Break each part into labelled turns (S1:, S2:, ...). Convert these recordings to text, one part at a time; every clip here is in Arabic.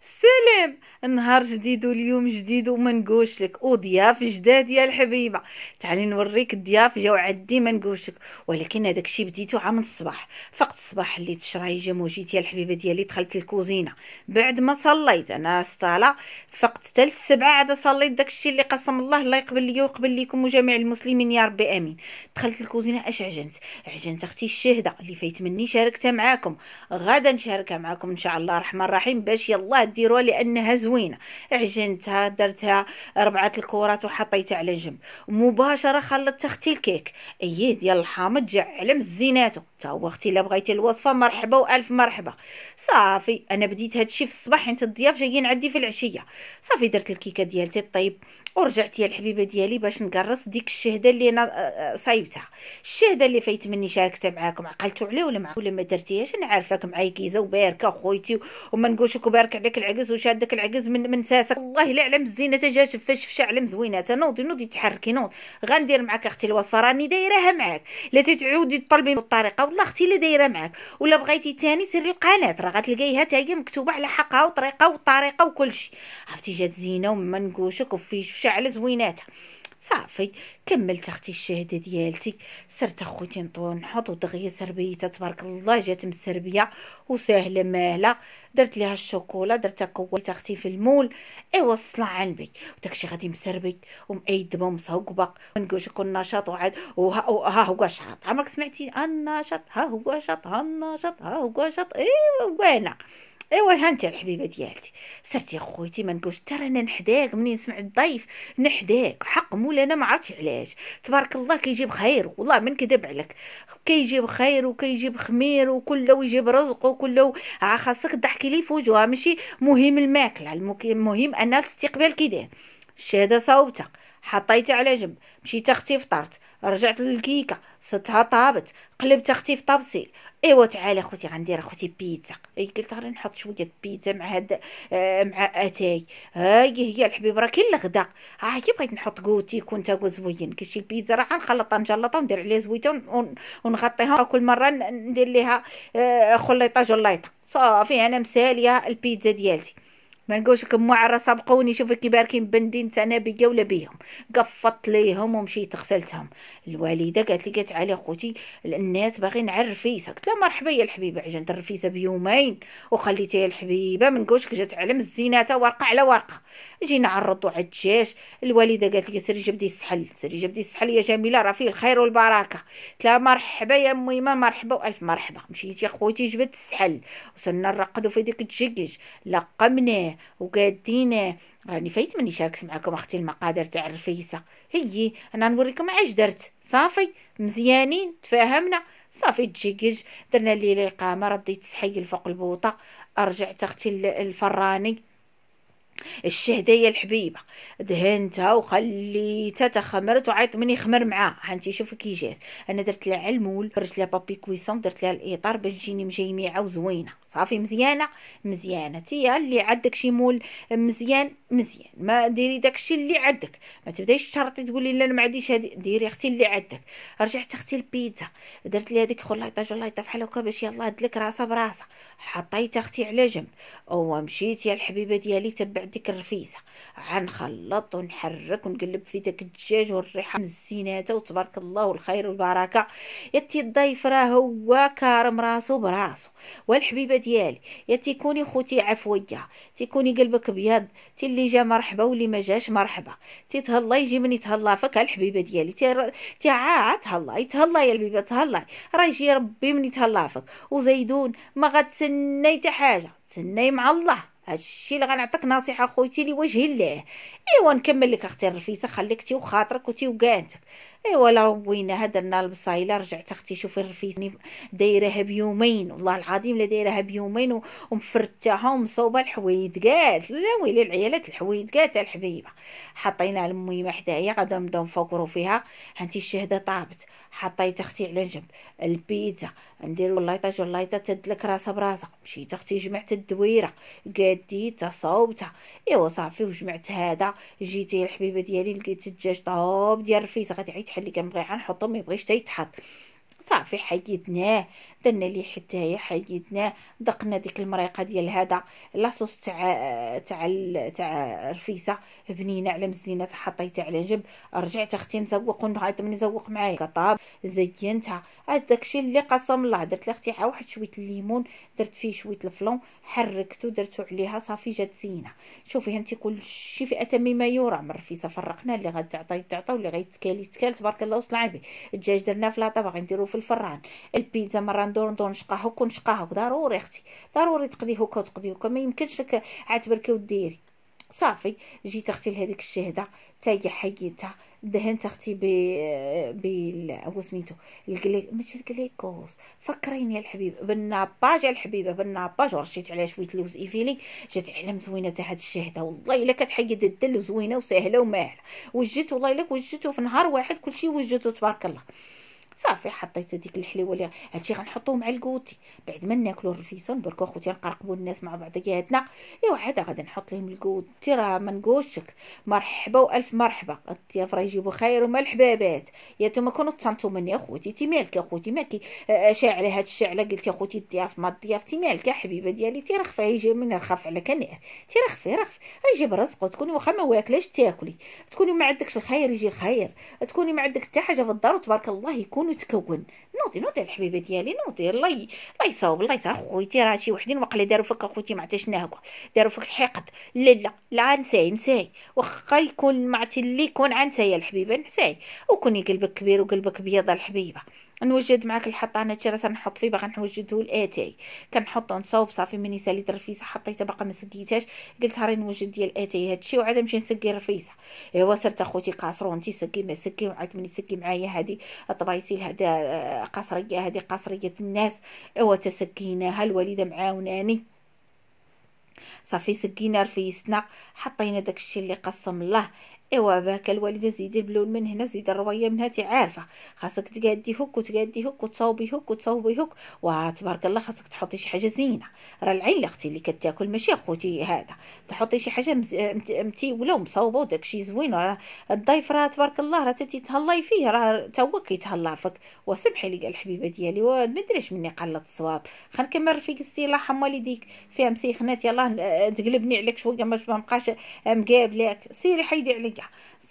S1: Sue نهار جديد واليوم جديد وما نقولش لك وضياف جداد يا الحبيبه تعالي نوريك الضياف جاو عدي ما نقولش لك ولكن هذاك الشيء بديتو عام الصباح فقط الصباح اللي تشراي جموجيت يا الحبيبه ديالي دخلت الكوزينه بعد ما صليت انا الصلاه فقط حتى السبعه عاد صليت داك الشيء اللي قسم الله الله يقبل لي ويقبل ليكم وجميع المسلمين يا ربي امين دخلت الكوزينه اش عجنت عجنت اختي الشهده اللي فايت مني شاركتها معاكم غدا نشاركها معاكم ان شاء الله الرحمن الرحيم باش يلا ديروها لانها زوينه عجنتها درتها ربعه الكرات وحطيتها على جنب مباشره خلطت اختي الكيك ايه ديال الحامض جا على مزيناتو تا هو اختي الا بغيتي الوصفه مرحبا والف مرحبا صافي انا بديت هادشي في الصباح حيت الضياف جايين عندي في العشيه صافي درت الكيكه ديالتي طيب ورجعت يا الحبيبه ديالي باش نقرص ديك الشهده اللي انا آه، آه، صايبتها الشهده اللي فايت مني شاركتها معاكم عقلتوا عليه ولا مع ولا ما درتيهاش انا عارفاك معايا كيزه وباركه خويتي وما نقولش وبارك عليك العجز وشادك العجز من من ساسك والله لا علم الزينه تجا شفاش في علم زوينه نوضي نوضي تحركي نوض غندير معاك اختي الوصفه راني دايراها معاك لا تتعودي تطلبي بالطريقه والله اختي اللي دايره معاك ولا بغيتي تاني سيري القناه راه غتلقايها حتى هي مكتوبه على حقها وطريقه وطريقه وكلشي عرفتي جات زينه وما نقولش وفي على زويناتها صافي كملت اختي الشهاده ديالتي سرت اخوتي نحط ودغيا سربيتها تبارك الله جات مسربيه وساهله ماهله درت ليها الشوكولا درتها كويت اختي في المول ايوا الصلاه عن بك وداكشي غادي مسربي ومأيدبه ونقول ونقوشك النشاط وعاد وها, ها هو شاط عمرك سمعتي النشاط ها هو شاط ها النشاط ها هو شاط ايوا وانا ايوا هانت الحبيبه ديالتي سرتي خويتي ما نقولش ترى انا نحداك منين نسمع الضيف نحداك حق مولانا ما عرفتش علاش تبارك الله كيجيب خير والله ما نكذب عليك كيجيب خير وكيجيب خمير وكله ويجيب رزق وكله خاصك تضحكي لي في وجهها ماشي مهم الماكله المهم ان الاستقبال كي داير الشهاده صاوبتها حطيتها على جنب مشيت اختي فطرت رجعت للكيكه صدتها طابت قلبت اختي في طبسيل ايوا تعالى اخوتي غندير اخوتي بيتزا اي قلت راني نحط شويه بيتزا مع هاد آه، مع اتاي هاي هي الحبيب راه كاين الغدا ها آه، كي بغيت نحط كوتي كون تا زوين كشي البيتزا راه غنخلطها نجلطها وندير عليها زويته ونغطيها كل مره ندير ليها آه، خليطه جليطه صافي انا مساليه البيتزا ديالتي ما نقولكم معرة سبقوني شوفوا الكبار كي مبندين انا بيا ولا بيهم قفطت ليهم ومشيت غسلتهم الوالده قالت لي قالت علي خوتي الناس باغيين على الرفيسه قلت لها مرحبا يا الحبيبه عجنت الرفيسه بيومين وخليتها الحبيبه ما نقولش جات على مزيناتها ورقه على ورقه جينا عرضوا على الدجاج الوالده قالت لي سري جبدي السحل سري جبدي السحل يا جميله راه فيه الخير والبركه قلت لها مرحبا يا ميمه مرحبا والف مرحبا مشيت يا خوتي جبدت السحل وصلنا نرقدوا في ديك الدجاج لقمناه وقادين راني فايت مني شاركت معكم اختي المقادير تاع الرفيسه هي انا نوريكم عاش درت صافي مزيانين تفاهمنا صافي تجيكج درنا لي الاقامه رديت صحي فوق البوطه رجعت اختي الفراني الشهدية الحبيبة دهنتها وخليتها تخمرت وعيط مني خمر معاه هانتي شوفي كي جات انا درت لها علمول درت لها بابي كويسون درت لها الاطار باش تجيني مجيميعه وزوينه صافي مزيانه مزيانه تي اللي عندك شي مول مزيان مزيان ما ديري داكشي اللي عندك ما تبدايش تشرطي تقولي لا انا ما عنديش هادي ديري اختي اللي عندك رجعت اختي البيتزا درت لي هذيك خلايطه جلايطه بحال هكا باش يلاه لك راسها براسها حطيت اختي على جنب ومشيت يا الحبيبه ديالي تبع ديك الرفيسه غنخلط ونحرك ونقلب في داك الدجاج والريحه مزيناته وتبارك الله والخير والبركه يا تي الضيف راه هو كارم راسو براسو والحبيبه ديالي يا تيكوني خوتي عفويه تيكوني قلبك ابيض تي اللي جا مرحبا واللي ما جاش مرحبا تيتهلا يجي من يتهلا فك الحبيبه ديالي تيعا تهلا يتهلا يا البيبه تهلا راه يجي ربي من يتهلا فك وزيدون ما غتسني حتى حاجه تسني مع الله هادشي اللي غنعطيك نصيحه خويتي لوجه الله ايوا نكمل لك اختي الرفيسه تي وخاطرك وتي وكانتك ايوا لا وينا درنا البصايله رجعت اختي شوفي الرفيسه دايرها بيومين والله العظيم لا دايرها بيومين ومفرتاها ومصوبه الحويد قالت لا ويلي العيالات الحويد قالت الحبيبه حطينا المهم حدايا غادا نبداو نفكروا فيها هانتي الشهده طابت حطيت اختي على جنب البيتزا نديروا اللايطاج واللايطه تدلك راسها براسها مشيت اختي جمعت الدويره قالت دي تصاوبتها ايوا صافي وجمعت هذا جيتي الحبيبه ديالي لقيت الدجاج طوب ديال الرفيسه غادي عيط حلي كنبغي غنحطو ما يبغيش حتى يتحط صافي حيدناه درنا ليه حتايا حيدناه دقنا ديك المريقه ديال هذا لاصوص تاع تاع تاع رفيسه بنينه على مزينه حطيتها على جنب رجعت اختي نزوق ونعيط من نزوق معايا كطاب زينتها عاد داكشي اللي قسم الله درت لاختي حا واحد شويه الليمون درت فيه شويه الفلون حركته درتو عليها صافي جات زينه شوفي انت كلشي في اتم ما يرى من رفيسه فرقنا اللي غتعطي تعطى واللي غيتكالي تكال تبارك الله وصل عالبي الدجاج درناه في لاطا باغي نديرو في الفران البيتزا مره ندور ندور نشقى هكا ونشقى هكا ضروري اختي ضروري تقضي هكا وتقضي هكا ما يمكنش لك عاد وديري صافي جيت اختي لهذيك الشهده حتى هي دهنت اختي ب بال سميتو الكليك ماشي الكليكوز فكريني يا الحبيب بالناباج يا الحبيبه بالناباج ورشيت عليها شويه لوز ايفيلي جات علم زوينه تاع هاد الشهده والله الا كتحيد الدل زوينه وسهله وماهله وجيت والله الا وجيتو في نهار واحد كلشي وجيتو تبارك الله صافي حطيت هذيك الحليوه اللي هادشي غنحطوه مع الكوتي بعد ما ناكلو الرفيسون بركو اخوتي نقرقبو الناس مع بعضياتنا ايوا عاد غادي نحط لهم الكوتي راه ما نقولشك مرحبا والف مرحبا راه يجيبو خير وما الحبابات يا نتوما كونوا تصنتوا مني اخوتي تي مالك اخوتي ماكي كي أه، أه، هاد الشعله قلت اخوتي الضياف ما الضياف تي مالك حبيبه ديالي تي تيرخف يجي من رخف على كنيه تيرخف رخف يجيب رزق وتكوني واخا ما واكلاش تاكلي تكوني ما عندكش الخير يجي الخير تكوني ما عندك حتى حاجه في الدار وتبارك الله يكون يتكون نوضي نوضي الحبيبه ديالي نوضي الله الله يصاوب الله يصاوب خويتي راه شي وحدين وقلي داروا فيك اخوتي ما عرفتش هكا داروا فيك الحقد لا لا لا نساي نساي واخا يكون معتي اللي يكون عنساي الحبيبه نساي وكوني قلبك كبير وقلبك بيض الحبيبه نوجد معاك الحطانه هادشي راه تنحط فيه باغا نوجدو الاتاي كنحطو نصاوب صافي مني ساليت الرفيسه حطيتها باقا ما سقيتهاش قلت راني نوجد ديال الاتاي هادشي وعاد نمشي نسقي الرفيسه ايوا صرت اخوتي انت سقي ما سقي وعاد مني سقي معايا هادي الطبايسيل هذا آه، قصريه هادي قصريه الناس ايوا تسقيناها الوالده معاوناني صافي سقينا رفيسنا حطينا داكشي اللي قسم الله ايوا بالك الوالدة زيد البلون من هنا زيد الروية من هاتي عارفة خاصك تقادي هك وتقادي هك وتصوبي هك وتصوبي هك وتبارك الله خاصك تحطي شي حاجة زينة راه العيلة اختي اللي كتاكل ماشي اخوتي هذا تحطي شي حاجة متيولة ومصوبة وداكشي زوين راه الضيف راه تبارك الله راه تتهلاي فيه راه تا هو كيتهلا فيك وسمحي لي الحبيبة ديالي ومدريش دريش مني قلة الصواب خا رفيق فيك الله يرحم والديك فيها مسيخنات يلاه تقلبني عليك شوية باش ما نبقاش مقابلاك سيري حيدي عليك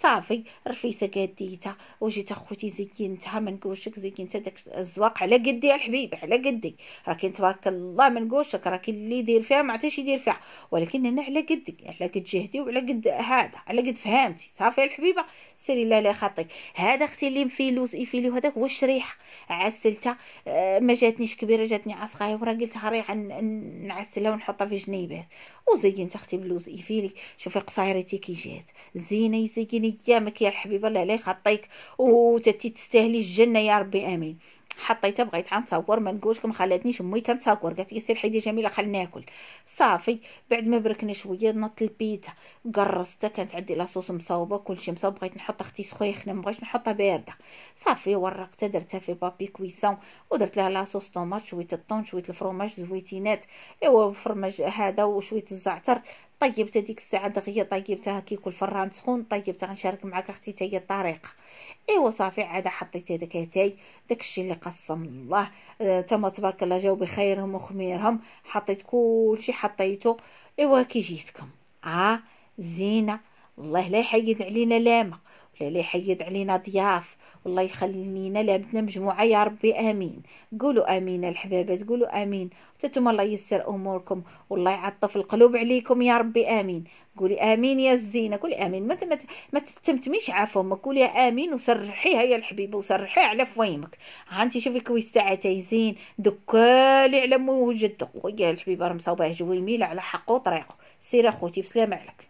S1: صافي رفيسه قديتها وجيت اخوتي زينتها ما نقولشك زينتها داك الزواق على قدي الحبيب على قدي راكي تبارك الله ما نقولشك راكي اللي يدير فيها ما عرفتش يدير فيها ولكن انا على قدي على قد جهدي وعلى قد هذا على قد فهمتي صافي الحبيبه سيري لا لا خطي هذا اختي اللي مفيلوس يفيلو هذاك هو الشريحه عسلتها آه ما جاتنيش كبيره جاتني صغيره وراه قلت ريحه نعسلها ونحطها في جنيبات وزينت اختي بلوز ايفيلي شوفي قصيرتي كي جات زينه ربنا يزيكيني ايامك يا الحبيبه الله لا يخطيك وتتي تستاهلي الجنه يا ربي امين حطيتها بغيت غنصور ما نقولكم خلاتنيش امي تنصور قالت لي سير حيدي جميله خلينا ناكل صافي بعد ما بركنا شويه نط البيتا قرصتها كانت عندي لاصوص مصاوبه كلشي مصاوب بغيت نحط اختي ما بغيتش نحطها بارده صافي ورقتها درتها في بابي كويسون ودرت لها لاصوص طوماط شويه الطون شويه الفرماج زويتينات ايوا الفرماج هذا وشويه الزعتر طيبتها هذيك الساعه دغيا طيبتها كي يكون الفران سخون طيبتها غنشارك معاك اختي تاهي الطريقه ايوا صافي عاد حطيت هذاك تاي داكشي اللي قسم الله آه تما تبارك الله جاو بخيرهم وخميرهم حطيت كلشي حطيته ايوا كي جيتكم اه زينه الله لا يحيد علينا لامه لالي حيد علينا ضياف والله يخلينا لعبتنا مجموعه يا ربي امين قولوا امين الحبابات قولوا امين وتتم الله ييسر اموركم والله يعطف القلوب عليكم يا ربي امين قولي امين يا الزينه قولي امين ما ما تتمتميش ما قولي امين وسرحيها يا الحبيبه وسرحيها على فويمك ها انت شوفي كوي ساعتين زين دكالي على موجد يا الحبيبه راه جويميله على حقه وطريقه سير اخوتي بسلام عليك